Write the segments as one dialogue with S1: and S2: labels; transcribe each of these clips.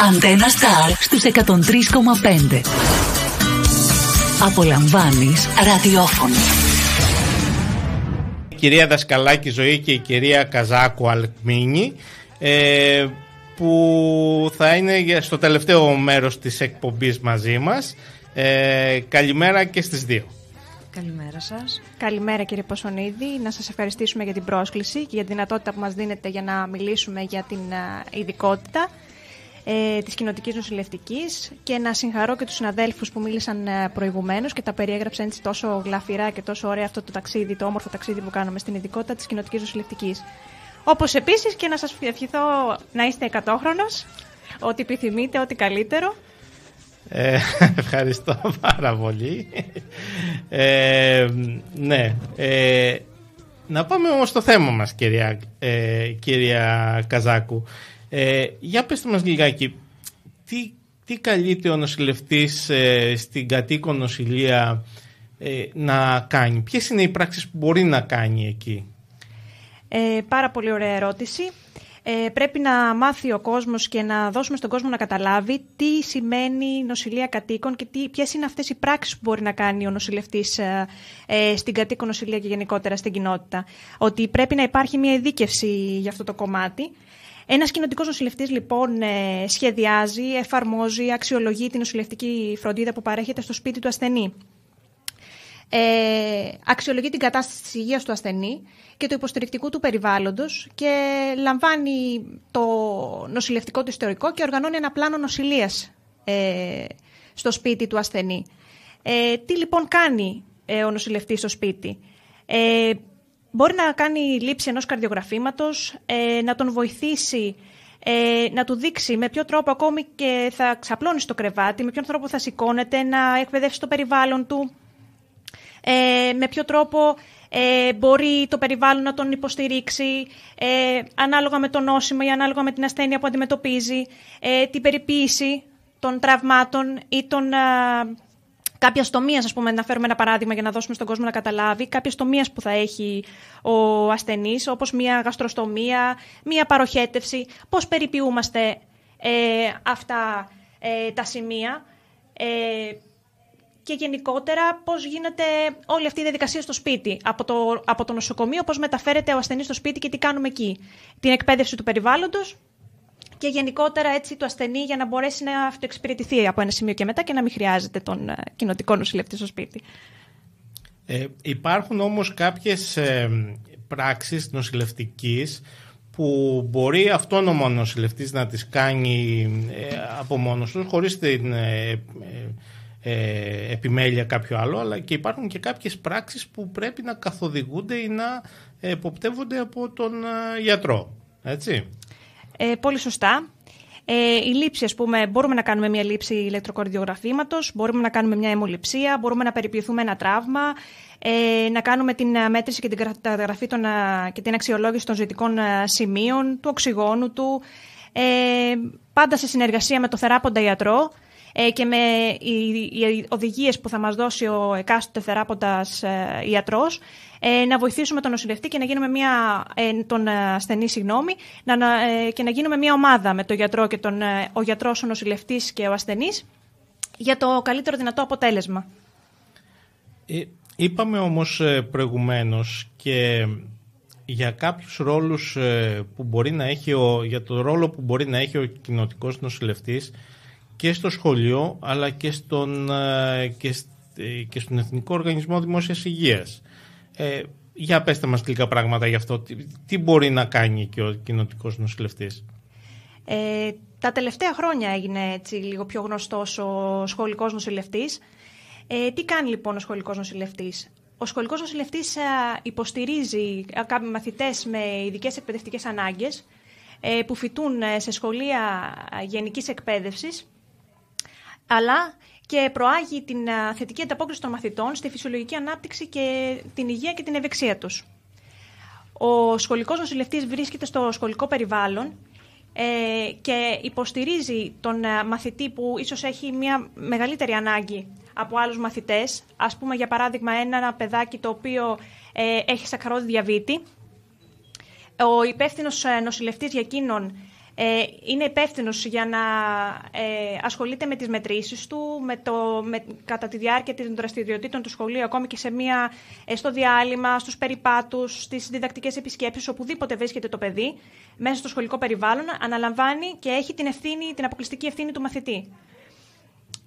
S1: Αντένα Σταρ στους 103,5. Απολαμβάνεις ραδιόφωνο.
S2: κυρία Δασκαλάκη Ζωή και η κυρία Καζάκου Αλκμίνη ε, που θα είναι στο τελευταίο μέρος της εκπομπής μαζί μας. Ε, καλημέρα και στις δύο.
S3: Καλημέρα σας. Καλημέρα κύριε Ποσονίδη. Να σας ευχαριστήσουμε για την πρόσκληση και για τη δυνατότητα που μας δίνετε για να μιλήσουμε για την ε, ειδικότητα ε, της κοινοτικής νοσηλευτικής και να συγχαρώ και τους συναδέλφους που μίλησαν ε, προηγουμένως και τα περιέγραψαν τόσο γλαφυρά και τόσο ωραία αυτό το ταξίδι, το όμορφο ταξίδι που κάναμε στην ειδικότητα της κοινοτικής νοσηλευτικής. Όπως επίσης και να σας ευχηθώ να είστε εκατόχρονος, ό,τι επιθυμείτε, ό,τι καλύτερο.
S2: Ε, ευχαριστώ πάρα πολύ. Ε, ναι. Ε, να πάμε όμως στο θέμα μας, κυρία, ε, κυρία Καζάκου. Ε, για πετε μας λιγάκι, τι, τι καλείται ο νοσηλευτής ε, στην κατοίκον νοσηλεία ε, να κάνει. Ποιες είναι οι πράξεις που μπορεί να κάνει εκεί.
S3: Ε, πάρα πολύ ωραία ερώτηση. Ε, πρέπει να μάθει ο κόσμος και να δώσουμε στον κόσμο να καταλάβει τι σημαίνει νοσηλεία κατοίκων και τι, ποιες είναι αυτές οι πράξεις που μπορεί να κάνει ο νοσηλευτής ε, ε στην κατοίκον νοσηλεία και γενικότερα στην κοινότητα. Ότι πρέπει να υπάρχει μια ειδίκευση για αυτό το κομμάτι. Ένας κοινοτικός νοσηλευτής, λοιπόν, ε, σχεδιάζει, εφαρμόζει, αξιολογεί την νοσηλευτική φροντίδα που παρέχεται στο σπίτι του ασθενή. Ε, αξιολογεί την κατάσταση της υγείας του ασθενή και του υποστηρικτικού του περιβάλλοντος και λαμβάνει το νοσηλευτικό του ιστορικό και οργανώνει ένα πλάνο νοσηλείας ε, στο σπίτι του ασθενή. Ε, τι λοιπόν κάνει ε, ο νοσηλευτής στο σπίτι. Ε, μπορεί να κάνει λήψη ενός καρδιογραφήματος, ε, να τον βοηθήσει ε, να του δείξει με ποιο τρόπο ακόμη και θα ξαπλώνει στο κρεβάτι, με ποιον τρόπο θα σηκώνεται, να εκπαιδεύσει το περιβάλλον του, ε, με ποιο τρόπο ε, μπορεί το περιβάλλον να τον υποστηρίξει ε, ανάλογα με το νόσημα ή ανάλογα με την ασθένεια που αντιμετωπίζει, ε, την περιποίηση των τραυμάτων ή των Κάποια τομεία, ας πούμε, να φέρουμε ένα παράδειγμα για να δώσουμε στον κόσμο να καταλάβει, κάποια στομία που θα έχει ο ασθενής, όπως μια γαστροστομία, μια παροχέτευση, πώς περιποιούμαστε ε, αυτά ε, τα σημεία. Ε, και γενικότερα πώς γίνεται όλη αυτή η διαδικασία στο σπίτι. Από το, από το νοσοκομείο πώς μεταφέρεται ο ασθενής στο σπίτι και τι κάνουμε εκεί. Την εκπαίδευση του περιβάλλοντος, και γενικότερα έτσι το ασθενή για να μπορέσει να αυτοεξυπηρετηθεί από ένα σημείο και μετά και να μην χρειάζεται τον ε, κοινοτικό νοσηλευτή στο σπίτι.
S2: Ε, υπάρχουν όμως κάποιες ε, πράξεις νοσηλευτικής που μπορεί αυτόνομα ο νοσηλευτής να τις κάνει ε, από μόνος τους χωρίς την ε, επιμέλεια κάποιο άλλο αλλά και υπάρχουν και κάποιες πράξεις που πρέπει να καθοδηγούνται ή να εποπτεύονται από τον γιατρό. Έτσι. Ε, πολύ σωστά.
S3: Ε, η λήψη, ας πούμε, μπορούμε να κάνουμε μια λήψη ηλεκτροκορδιογραφήματο, μπορούμε να κάνουμε μια αιμοληψία, μπορούμε να περιποιηθούμε ένα τραύμα, ε, να κάνουμε την μέτρηση και την καταγραφή των, ε, και την αξιολόγηση των ζητικών ε, σημείων, του οξυγόνου του. Ε, πάντα σε συνεργασία με το θεράποντα ιατρό. Ε, και με οι, οι οδηγίες που θα μας δώσει ο εκάστοτε θεράποντας ε, ιατρός, ε, να βοηθήσουμε τον νοσηλευτή και να γίνουμε μια, ε, τον ασθενή συγγνώμη, να, και να γίνουμε μια ομάδα με τον γιατρό και τον, ο γιατρός, ο και ο ασθενής για το καλύτερο δυνατό αποτέλεσμα.
S2: Είπαμε όμως προηγουμένως και για κάποιους ρόλους που μπορεί για το ρόλο που μπορεί να έχει ο κοινοτικός νοσηλευτής και στο σχολείο αλλά και στον, ε, ε, και, στον Εθνικό Οργανισμό Δημόσιας Υγείας. Ε, για πέστε μας λίγα πράγματα γι' αυτό. Τι, μπορεί να κάνει και ο κοινοτικός νοσηλευτής.
S3: Ε, τα τελευταία χρόνια έγινε λίγο πιο γνωστός ο σχολικός νοσηλευτής. Ε, τι κάνει λοιπόν ο σχολικός νοσηλευτής. Ο σχολικός νοσηλευτής ε, υποστηρίζει κάποιοι μαθητές με ειδικές εκπαιδευτικές ανάγκες που φοιτούν σε σχολεία γενικής εκπαίδευσης αλλά και προάγει την θετική ανταπόκριση των μαθητών στη φυσιολογική ανάπτυξη και την υγεία και την ευεξία τους. Ο σχολικός νοσηλευτής βρίσκεται στο σχολικό περιβάλλον ε, και υποστηρίζει τον μαθητή που ίσως έχει μια μεγαλύτερη ανάγκη από άλλους μαθητές. Ας πούμε, για παράδειγμα, ένα παιδάκι το οποίο ε, έχει σακαρόδι διαβήτη. Ο υπεύθυνος ε, νοσηλευτής για εκείνον ε, είναι υπεύθυνος για να ε, ασχολείται με τις μετρήσεις του με το, με, κατά τη διάρκεια των δραστηριοτήτων του σχολείου, ακόμη και σε μια, ε, στο διάλειμμα, στους περιπάτους, στις διδακτικές επισκέψεις, οπουδήποτε βρίσκεται το παιδί, μέσα στο σχολικό περιβάλλον, αναλαμβάνει και έχει την, ευθύνη, την αποκλειστική ευθύνη του μαθητή.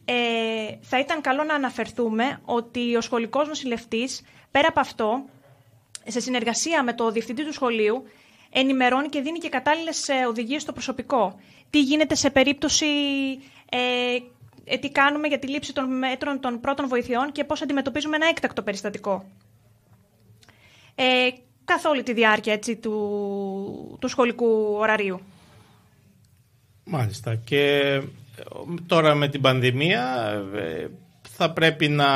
S3: Ε, θα ήταν καλό να αναφερθούμε ότι ο σχολικός νοσηλευτής, πέρα από αυτό, σε συνεργασία με το διευθυντή του σχολείου, ενημερώνει και δίνει και κατάλληλες ε, οδηγίες στο προσωπικό. Τι γίνεται σε περίπτωση. Ε, ε, τι κάνουμε για τη λήψη των μέτρων των πρώτων βοηθειών και πώς αντιμετωπίζουμε ένα έκτακτο περιστατικό. Ε, καθ' όλη τη διάρκεια έτσι, του, του σχολικού ωραρίου.
S2: Μάλιστα. Και ε, τώρα με την πανδημία θα πρέπει να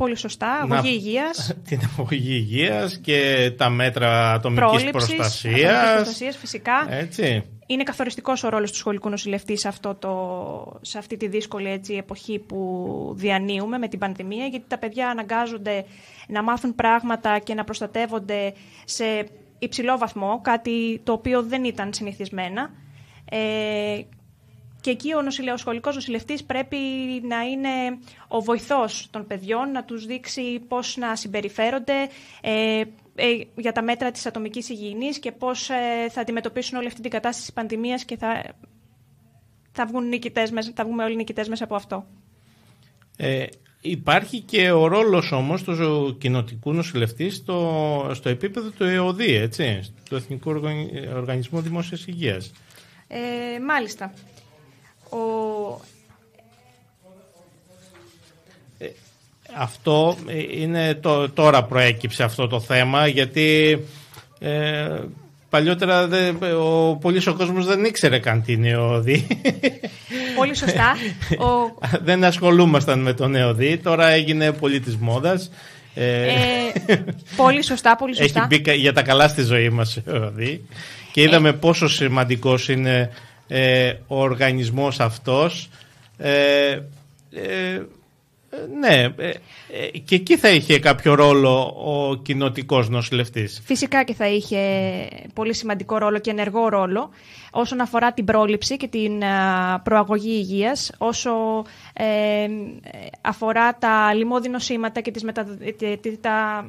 S3: πολύ σωστά, αγωγή υγείας.
S2: Την αγωγή υγείας και τα μέτρα ατομικής προστασία.
S3: φυσικά. Έτσι. Είναι καθοριστικός ο ρόλος του σχολικού νοσηλευτή σε, αυτό το, σε αυτή τη δύσκολη εποχή που διανύουμε με την πανδημία, γιατί τα παιδιά αναγκάζονται να μάθουν πράγματα και να προστατεύονται σε υψηλό βαθμό, κάτι το οποίο δεν ήταν συνηθισμένα. Ε, και εκεί ο νοσηλεοσχολικός νοσηλευτής πρέπει να είναι ο βοηθός των παιδιών, να τους δείξει πώς να συμπεριφέρονται ε, ε για τα μέτρα της ατομικής υγιεινής και πώς ε, θα αντιμετωπίσουν όλη αυτή την κατάσταση της πανδημίας και θα, θα, βγουν νικητές, θα βγούμε όλοι νικητές μέσα από αυτό.
S2: Ε, Υπάρχει και ο ρόλος όμως του κοινοτικού νοσηλευτής στο, επίπεδο του ΕΟΔΗ, του Εθνικού Οργανισμού Δημόσιας Υγείας.
S3: Ε, μάλιστα ο... Ε,
S2: αυτό ε, είναι το, τώρα προέκυψε αυτό το θέμα γιατί ε, παλιότερα ο πολύς ο κόσμος δεν ήξερε καν τι είναι ο ΔΗ.
S3: Πολύ σωστά.
S2: Δεν ασχολούμασταν με τον ΔΗ τώρα έγινε πολύς της μόδας. Ε, πολύ
S3: σωστά, πολύ σωστά. Έχει
S2: μπει για τα καλά στη ζωή μας ο ΔΗ και είδαμε πόσο σημαντικός είναι ε, ο οργανισμός αυτός ε, ε, ναι, και εκεί θα είχε κάποιο ρόλο ο κοινοτικός νοσηλευτής.
S3: Φυσικά και θα είχε πολύ σημαντικό ρόλο και ενεργό ρόλο όσον αφορά την πρόληψη και την προαγωγή υγείας, όσο αφορά τα λοιμώδη νοσήματα και τις μετα... τα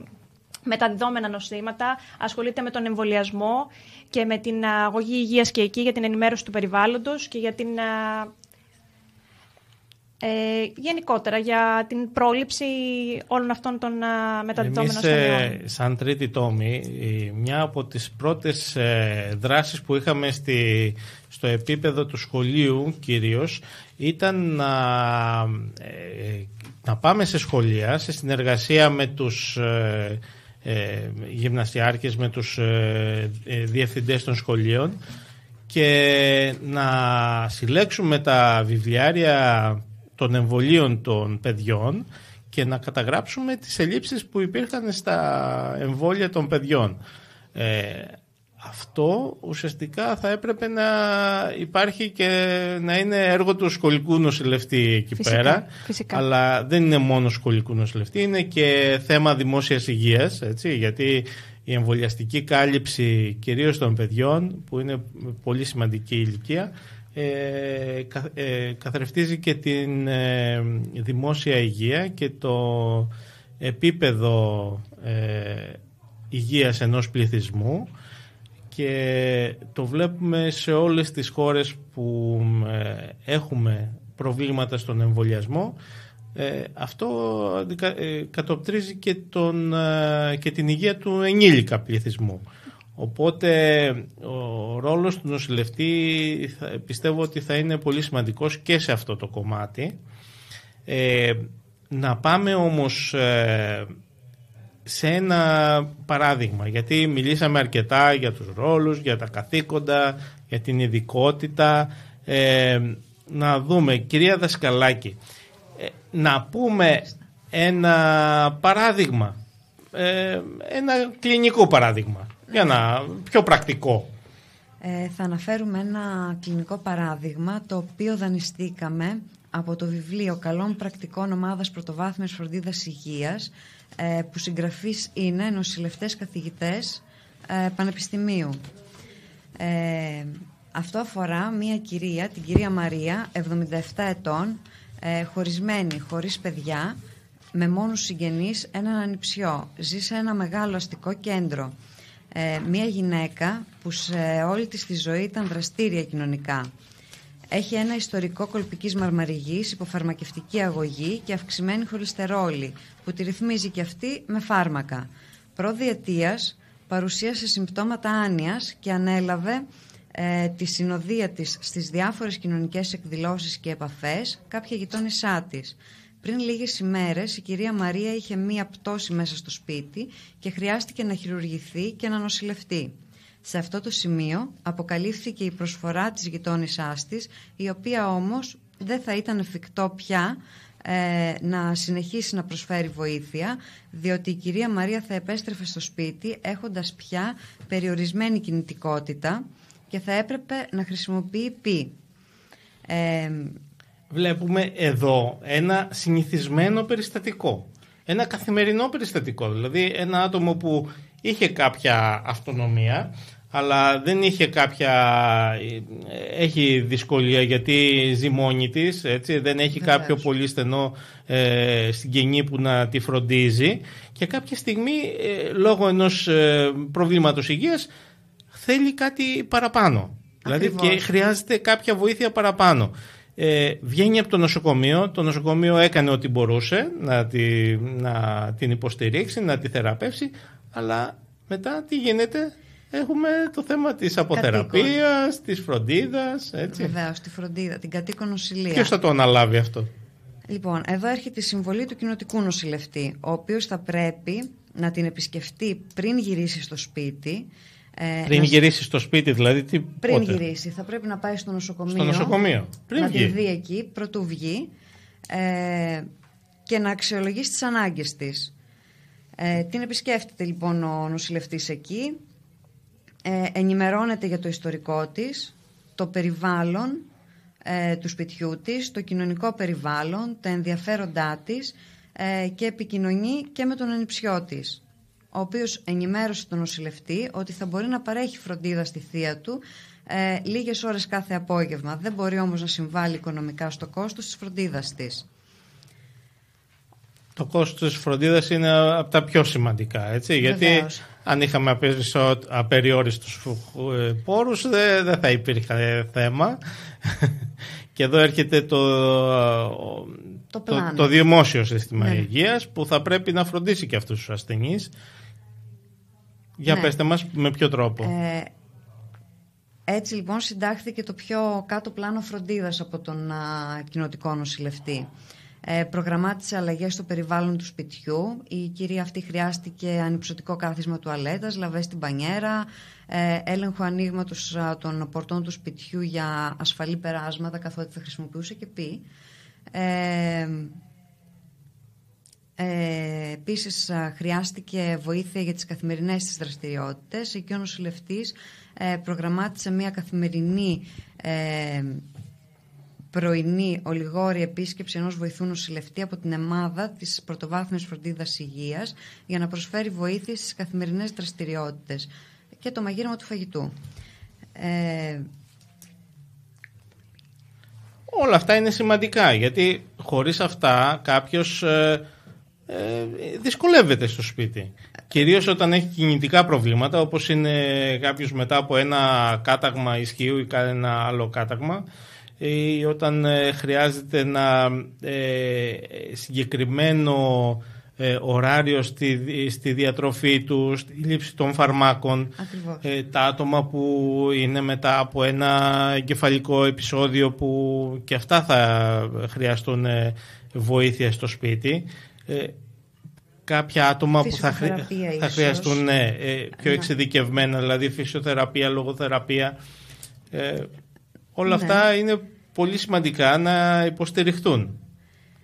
S3: με τα διδόμενα νοσήματα, ασχολείται με τον εμβολιασμό και με την αγωγή υγείας και εκεί για την ενημέρωση του περιβάλλοντος και για την... Ε, γενικότερα για την πρόληψη όλων αυτών των μεταδιδόμενων ε, ασθενειών.
S2: σαν τρίτη τόμη, μια από τις πρώτες ε, δράσεις που είχαμε στη, στο επίπεδο του σχολείου κυρίως ήταν να, να πάμε σε σχολεία σε συνεργασία με τους ε, γυμναστιάρκες, με τους ε, ε, διευθυντές των σχολείων και να συλλέξουμε τα βιβλιάρια των εμβολίων των παιδιών και να καταγράψουμε τις ελλείψεις που υπήρχαν στα εμβόλια των παιδιών αυτό ουσιαστικά θα έπρεπε να υπάρχει και να είναι έργο του σχολικού νοσηλευτή εκεί πέρα. Αλλά δεν είναι μόνο σχολικού νοσηλευτή, είναι και θέμα δημόσιας υγείας, έτσι, γιατί η εμβολιαστική κάλυψη κυρίως των παιδιών, που είναι πολύ σημαντική ηλικία, ε, ε καθρεφτίζει και την ε, δημόσια υγεία και το επίπεδο ε, υγείας ενός πληθυσμού και το βλέπουμε σε όλες τις χώρες που ε, έχουμε προβλήματα στον εμβολιασμό. Ε, αυτό ε, κατοπτρίζει και, τον, και την υγεία του ενήλικα πληθυσμού. Οπότε ο ρόλος του νοσηλευτή πιστεύω ότι θα είναι πολύ σημαντικός και σε αυτό το κομμάτι. να πάμε όμως σε ένα παράδειγμα, γιατί μιλήσαμε αρκετά για τους ρόλους, για τα καθήκοντα, για την ειδικότητα. Ε, να δούμε, κυρία Δασκαλάκη, ε, να πούμε ένα παράδειγμα, ε, ένα κλινικό παράδειγμα, για να πιο πρακτικό.
S1: θα αναφέρουμε ένα κλινικό παράδειγμα το οποίο δανειστήκαμε από το βιβλίο «Καλών πρακτικών ομάδας πρωτοβάθμιας φροντίδας υγείας» ε, που συγγραφείς είναι νοσηλευτές καθηγητές ε, πανεπιστημίου. Ε, αυτό αφορά μία κυρία, την κυρία Μαρία, 77 ετών, χωρισμένη, χωρίς παιδιά, με μόνους συγγενείς, έναν ανιψιό. Ζει σε ένα μεγάλο αστικό κέντρο. Μία γυναίκα που σε όλη της τη ζωή ήταν δραστήρια κοινωνικά. Έχει ένα ιστορικό κολπικής μαρμαριγής, υποφαρμακευτική αγωγή και αυξημένη χολυστερόλη, που τη ρυθμίζει και αυτή με φάρμακα. Προδιετία παρουσίασε συμπτώματα άνοια και ανέλαβε ε, τη συνοδεία της στις διάφορες κοινωνικές εκδηλώσεις και επαφές κάποια γειτόνισά της. Πριν λίγες ημέρες η κυρία Μαρία είχε μία πτώση μέσα στο σπίτι και χρειάστηκε να χειρουργηθεί και να νοσηλευτεί. Σε αυτό το σημείο αποκαλύφθηκε η προσφορά της γειτόνισσάς της, η οποία όμως δεν θα ήταν εφικτό πια ε, να συνεχίσει να προσφέρει βοήθεια, διότι η κυρία Μαρία θα επέστρεφε στο σπίτι έχοντας πια περιορισμένη κινητικότητα και θα έπρεπε να χρησιμοποιεί πι.
S2: Ε, Βλέπουμε εδώ ένα συνηθισμένο περιστατικό. Ένα καθημερινό περιστατικό, δηλαδή ένα άτομο που είχε κάποια αυτονομία αλλά δεν είχε κάποια ε, έχει δυσκολία γιατί μόνη της έτσι, δεν έχει κάποιο πολύ στενό ε, συγγενή που να τη φροντίζει και κάποια στιγμή ε, λόγω ενός ε, προβλήματος υγείας θέλει κάτι παραπάνω δηλαδή και χρειάζεται κάποια βοήθεια παραπάνω ε, βγαίνει από το νοσοκομείο. Το νοσοκομείο έκανε ό,τι μπορούσε να, να την υποστηρίξει, να τη θεραπεύσει, αλλά μετά τι γίνεται, έχουμε το θέμα της αποθεραπείας, της φροντίδας. Βεβαίως τη
S1: φροντίδα, την κατοίκον νοσηλεία. Ποιος θα το
S2: αναλάβει αυτό.
S1: Λοιπόν, εδώ έρχεται η συμβολή του κοινοτικού νοσηλευτή, ο οποίος θα πρέπει να την επισκεφτεί πριν γυρίσει στο σπίτι, ε, πριν να... γυρίσει στο σπίτι, δηλαδή. Τι, πριν πότε? γυρίσει, θα πρέπει να πάει στο νοσοκομείο. Στο νοσοκομείο. Πριν να βγει. τη εκεί, πρωτού βγει ε, και να αξιολογήσει τις ανάγκες της. Ε, την επισκέφτεται λοιπόν ο νοσηλευτής εκεί, ε, ενημερώνεται για το ιστορικό της, το περιβάλλον ε, του σπιτιού της, το κοινωνικό περιβάλλον, τα ενδιαφέροντά της ε, και επικοινωνεί και με τον ανιψιό της ο οποίος ενημέρωσε τον νοσηλευτή ότι θα μπορεί να παρέχει φροντίδα στη θεία του ε, λίγες ώρες κάθε απόγευμα. Δεν μπορεί όμως να συμβάλλει οικονομικά στο κόστος της φροντίδας της.
S2: Το κόστος της φροντίδας είναι από τα πιο σημαντικά. Έτσι, γιατί αν είχαμε απεριόριστου ε, πόρους δεν θα υπήρχε θέμα. Και εδώ έρχεται το, το, δημόσιο σύστημα ναι. υγείας που θα πρέπει να φροντίσει και αυτούς τους ασθενείς. Για ναι. με ποιο τρόπο.
S1: Ε, έτσι λοιπόν συντάχθηκε το πιο κάτω πλάνο φροντίδας από τον α, κοινοτικό νοσηλευτή. Ε, προγραμμάτισε αλλαγές στο περιβάλλον του σπιτιού. Η κυρία αυτή χρειάστηκε ανυψωτικό κάθισμα τουαλέτας, λαβές στην πανιέρα, ε, έλεγχο ανοίγματος των πορτών του σπιτιού για ασφαλή περάσματα, καθότι θα χρησιμοποιούσε και πει. Ε, ε, Επίσης, χρειάστηκε βοήθεια για τις καθημερινές της δραστηριότητες. Εκεί ο νοσηλευτής ε, προγραμμάτισε μια καθημερινή ε, πρωινή ολιγόρη επίσκεψη ενός βοηθού νοσηλευτή από την ΕΜΑΔΑ της Πρωτοβάθμιας Φροντίδας Υγείας για να προσφέρει βοήθεια στις καθημερινές δραστηριότητες και το μαγείρεμα του φαγητού. Ε,
S2: Όλα αυτά είναι σημαντικά γιατί χωρίς αυτά κάποιος ε, ε, δυσκολεύεται στο σπίτι. Κυρίως όταν έχει κινητικά προβλήματα όπως είναι κάποιος μετά από ένα κάταγμα ισχύου ή ένα άλλο κάταγμα ή όταν ε, χρειάζεται να ε, συγκεκριμένο ε, ωράριο στη, διατροφή τους, στη λήψη των φαρμάκων, τα άτομα που είναι μετά από ένα εγκεφαλικό επεισόδιο που και αυτά θα χρειαστούν βοήθεια στο σπίτι. κάποια άτομα που θα, χρειαστούν πιο ναι. εξειδικευμένα, δηλαδή φυσιοθεραπεία, λογοθεραπεία. όλα ναι. αυτά είναι πολύ σημαντικά να υποστηριχτούν.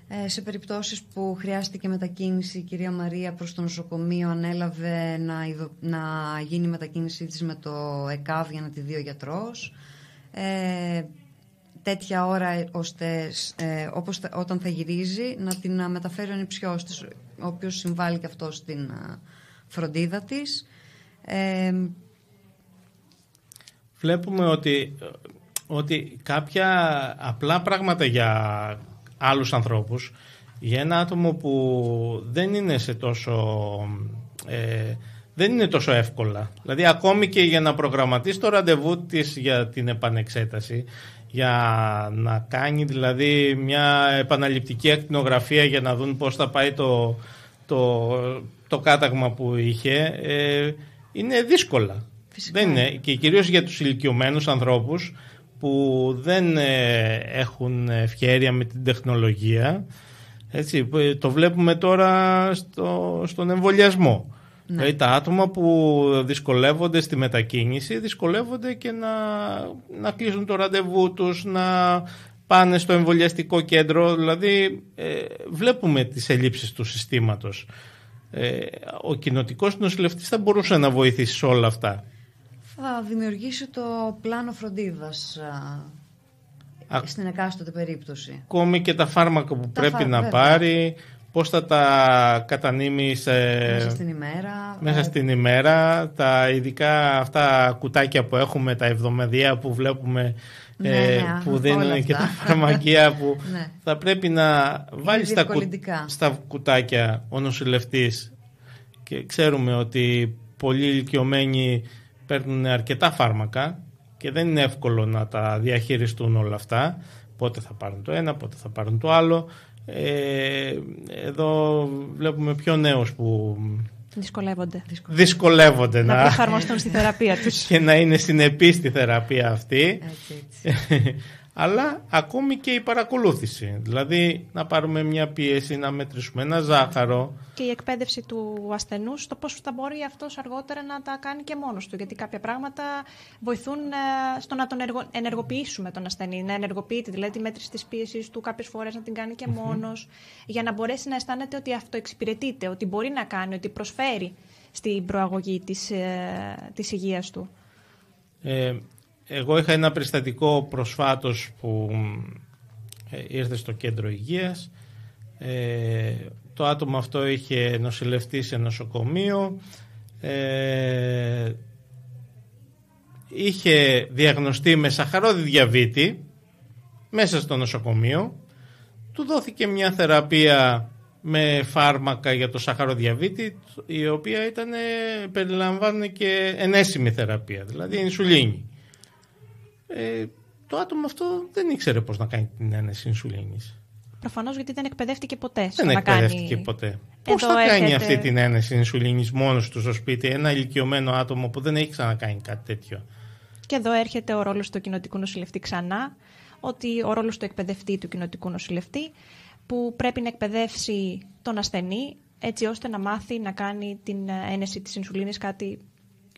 S1: Ε, σε περιπτώσεις που χρειάστηκε μετακίνηση η κυρία Μαρία προς το νοσοκομείο ανέλαβε να, να γίνει μετακίνησή της με το ΕΚΑΒ για να τη δει ο γιατρός. Ε, τέτοια ώρα ώστε ε, όπως όταν θα γυρίζει να την μεταφέρει ο νηψιός της, ο οποίος συμβάλλει και αυτό στην φροντίδα της. Ε,
S2: Βλέπουμε ότι ότι κάποια απλά πράγματα για άλλους ανθρώπους, για ένα άτομο που δεν είναι σε τόσο... Ε, δεν είναι τόσο εύκολα. Δηλαδή ακόμη και για να προγραμματίσει το ραντεβού της για την επανεξέταση, για να κάνει δηλαδή μια επαναληπτική ακτινογραφία για να δουν πώς θα πάει το, το, το κάταγμα που είχε, ε, είναι δύσκολα. Φυσικά. Δεν είναι. Και κυρίως για τους ηλικιωμένους ανθρώπους που δεν ε, έχουν ευκαιρία με την τεχνολογία. Έτσι, ε, το βλέπουμε τώρα στο, στον εμβολιασμό. Ναι. Δηλαδή, τα άτομα που δυσκολεύονται στη μετακίνηση δυσκολεύονται και να, να κλείσουν το ραντεβού τους, να πάνε στο εμβολιαστικό κέντρο. Δηλαδή ε, βλέπουμε τις ελλείψεις του συστήματος. ο κοινοτικός νοσηλευτής θα μπορούσε να βοηθήσει σε όλα αυτά
S1: θα δημιουργήσει το πλάνο φροντίδας στην εκάστοτε περίπτωση.
S2: Ακόμη και τα φάρμακα που πρέπει να πάρει, πώς θα τα κατανείμει μέσα στην
S1: ημέρα.
S2: Μέσα ε, στην ημέρα, τα ειδικά αυτά κουτάκια που έχουμε, τα εβδομαδιαία που βλέπουμε ε, ναι, ναι, που δίνουν και τα φαρμακεία που ναι. θα πρέπει να βάλει στα, στα κουτάκια ο νοσηλευτής και ξέρουμε ότι πολλοί ηλικιωμένοι παίρνουν αρκετά φάρμακα και δεν είναι εύκολο να τα διαχειριστούν όλα αυτά. Πότε θα πάρουν το ένα, πότε θα πάρουν το άλλο. Ε, εδώ βλέπουμε πιο νέους που
S3: Δυσκολεύονται. Δυσκολεύονται, να, να εφαρμοστούν στη
S2: θεραπεία τους. και να είναι συνεπείς στη θεραπεία αυτή. αλλά ακόμη και η παρακολούθηση. Δηλαδή να πάρουμε μια πίεση, να μετρήσουμε ένα ζάχαρο.
S3: Και η εκπαίδευση του ασθενούς στο πώς θα μπορεί αυτός αργότερα να τα κάνει και μόνος του. Γιατί κάποια πράγματα βοηθούν ε, στο να τον ενεργοποιήσουμε τον ασθενή, να ενεργοποιείται δηλαδή τη μέτρηση της πίεσης του κάποιες φορές να την κάνει και μόνος, για να μπορέσει να αισθάνεται ότι αυτοεξυπηρετείται, ότι μπορεί να κάνει, ότι προσφέρει στην προαγωγή της, ε, της υγείας του.
S2: Ε, εγώ είχα ένα περιστατικό προσφάτως που ε, ήρθε στο κέντρο υγείας. Ε, το άτομο αυτό είχε νοσηλευτεί σε νοσοκομείο. Ε, είχε διαγνωστεί με σαχαρόδι διαβήτη μέσα στο νοσοκομείο. Του δόθηκε μια θεραπεία με φάρμακα για το σαχαροδιαβήτη η οποία ήταν, περιλαμβάνει και ενέσιμη θεραπεία, δηλαδή η ινσουλίνη ε, το άτομο αυτό δεν ήξερε πώς να κάνει την ένεση ινσουλίνης.
S3: Προφανώς γιατί δεν εκπαιδεύτηκε ποτέ. Δεν να εκπαιδεύτηκε κάνει... ποτέ. Πώς θα κάνει αυτή την
S2: ένεση ινσουλίνης μόνος του στο σπίτι, ένα ηλικιωμένο άτομο που δεν έχει ξανακάνει κάτι τέτοιο.
S3: Και εδώ έρχεται ο ρόλος του κοινοτικού νοσηλευτή ξανά, ότι ο ρόλος του εκπαιδευτή του κοινοτικού νοσηλευτή που πρέπει να εκπαιδεύσει τον ασθενή έτσι ώστε να μάθει να κάνει την ένεση της ινσουλίνης κάτι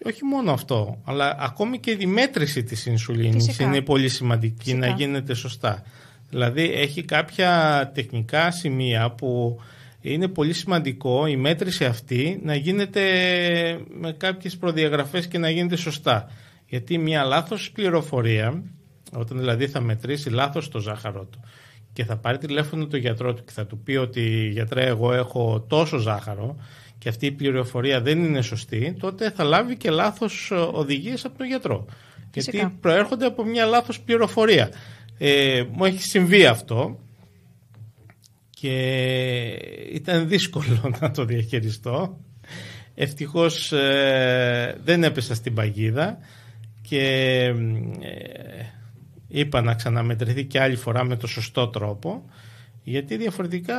S2: όχι μόνο αυτό, αλλά ακόμη και η μέτρηση της ινσουλίνης είναι πολύ σημαντική να γίνεται σωστά. Δηλαδή έχει κάποια τεχνικά σημεία που είναι πολύ σημαντικό η μέτρηση αυτή να γίνεται με κάποιες προδιαγραφές και να γίνεται σωστά. Γιατί μια λάθος πληροφορία, όταν δηλαδή θα μετρήσει λάθος το ζάχαρο του και θα πάρει τηλέφωνο το γιατρό του και θα του πει ότι γιατρέ εγώ έχω τόσο ζάχαρο και αυτή η πληροφορία δεν είναι σωστή, τότε θα λάβει και λάθος ε, οδηγίες από τον γιατρό. Γιατί προέρχονται από μια λάθος πληροφορία. Ε, μου έχει συμβεί αυτό και ήταν δύσκολο να το διαχειριστώ. Ευτυχώς ε, δεν έπεσα στην παγίδα και ε, είπα να ξαναμετρηθεί και άλλη φορά με το σωστό τρόπο γιατί διαφορετικά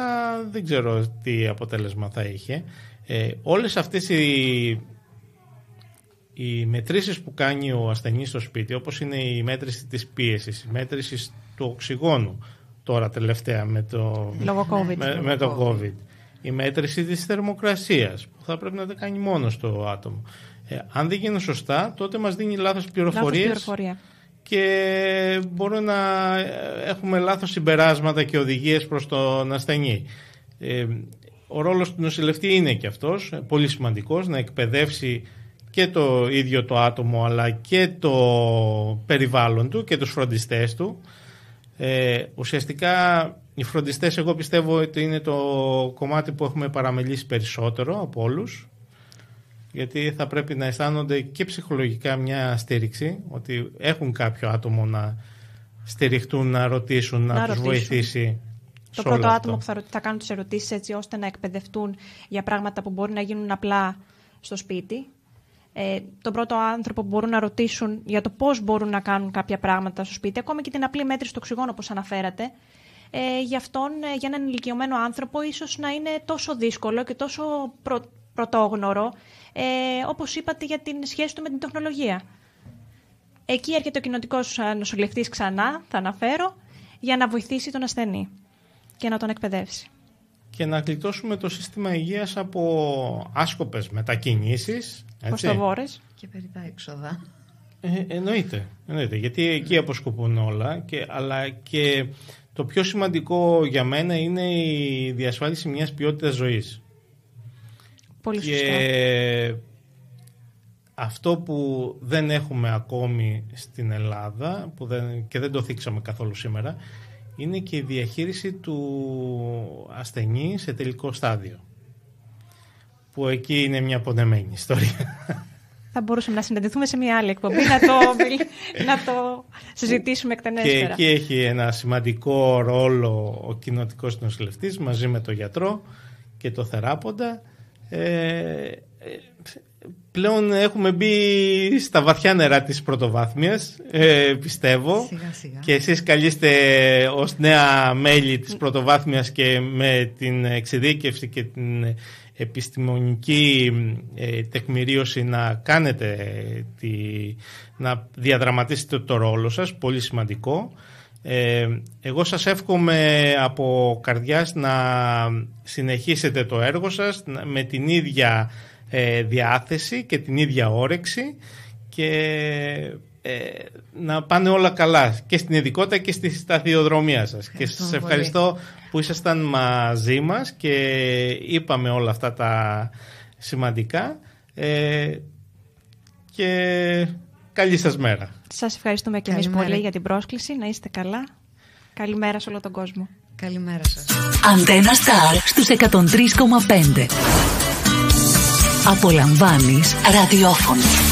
S2: δεν ξέρω τι αποτέλεσμα θα είχε. Ε, όλες αυτές οι, οι μετρήσεις που κάνει ο ασθενής στο σπίτι, όπως είναι η μέτρηση της πίεσης, η μέτρηση του οξυγόνου, τώρα τελευταία με το, COVID. Με, το COVID, η μέτρηση της θερμοκρασίας, που θα πρέπει να τα κάνει μόνος στο άτομο. Ε, αν δεν γίνουν σωστά, τότε μας δίνει λάθος πληροφορίες. πληροφορία και μπορούμε να ε, έχουμε λάθος συμπεράσματα και οδηγίες προς τον ασθενή. Ε, ο ρόλος του νοσηλευτή είναι και αυτός ε, πολύ σημαντικός, να εκπαιδεύσει και το ίδιο το άτομο αλλά και το περιβάλλον του και τους φροντιστές του. Ε, ουσιαστικά οι φροντιστές εγώ πιστεύω ότι είναι το κομμάτι που έχουμε παραμελήσει περισσότερο από όλους γιατί θα πρέπει να αισθάνονται και ψυχολογικά μια στήριξη ότι έχουν κάποιο άτομο να στηριχτούν, να ρωτήσουν, να, να τους βοηθήσει το πρώτο αυτό. άτομο που
S3: θα, θα κάνουν τις ερωτήσεις έτσι ώστε να εκπαιδευτούν για πράγματα που μπορεί να γίνουν απλά στο σπίτι. Ε, τον πρώτο άνθρωπο που μπορούν να ρωτήσουν για το πώς μπορούν να κάνουν κάποια πράγματα στο σπίτι, ακόμα και την απλή μέτρηση του οξυγόνου όπως αναφέρατε, ε, για αυτόν, ε, για έναν ηλικιωμένο άνθρωπο, ίσως να είναι τόσο δύσκολο και τόσο πρωτόγνωρο, ε, όπως είπατε για την σχέση του με την τεχνολογία. Εκεί έρχεται ο κοινότικό ε, νοσηλευτής ξανά, θα αναφέρω, για να βοηθήσει τον ασθενή και να τον εκπαιδεύσει.
S2: Και να γλιτώσουμε το σύστημα υγείας από άσκοπες μετακινήσεις. Κοστοβόρες
S3: και περί τα
S1: έξοδα.
S2: Ε, εννοείται, εννοείται, γιατί εκεί αποσκοπούν όλα, και, αλλά και το πιο σημαντικό για μένα είναι η διασφάλιση μιας ποιότητας ζωής. Πολύ και σωστά. αυτό που δεν έχουμε ακόμη στην Ελλάδα που δεν, και δεν το θίξαμε καθόλου σήμερα είναι και η διαχείριση του ασθενή σε τελικό στάδιο. Που εκεί είναι μια πονεμένη ιστορία.
S3: Θα μπορούσαμε να συναντηθούμε σε μια άλλη εκπομπή, να το, να το συζητήσουμε εκτενέστερα. Και εκεί
S2: έχει ένα σημαντικό ρόλο ο κοινοτικός νοσηλευτής μαζί με το γιατρό και το θεράποντα. Ε, πλέον έχουμε μπει στα βαθιά νερά της πρωτοβάθμιας ε, πιστεύω σιγά, και εσείς καλείστε ως νέα μέλη της πρωτοβάθμιας και με την εξειδίκευση και την επιστημονική ε, τεκμηρίωση να κάνετε τη, να διαδραματίσετε το ρόλο σας πολύ σημαντικό ε, εγώ σας εύχομαι από καρδιάς να συνεχίσετε το έργο σας με την ίδια ε, διάθεση και την ίδια όρεξη και ε, να πάνε όλα καλά και στην ειδικότητα και στη σταθειοδρομία σας. και σας ευχαριστώ που ήσασταν μαζί μας και είπαμε όλα αυτά τα σημαντικά ε, και καλή σας μέρα.
S3: Σας ευχαριστούμε και εμείς πολύ για την πρόσκληση. Να είστε καλά. Καλημέρα σε όλο τον κόσμο. Καλημέρα σας.
S1: Αντένα Σταρ στους 103,5. Απολαμβάνεις ραδιόφωνο.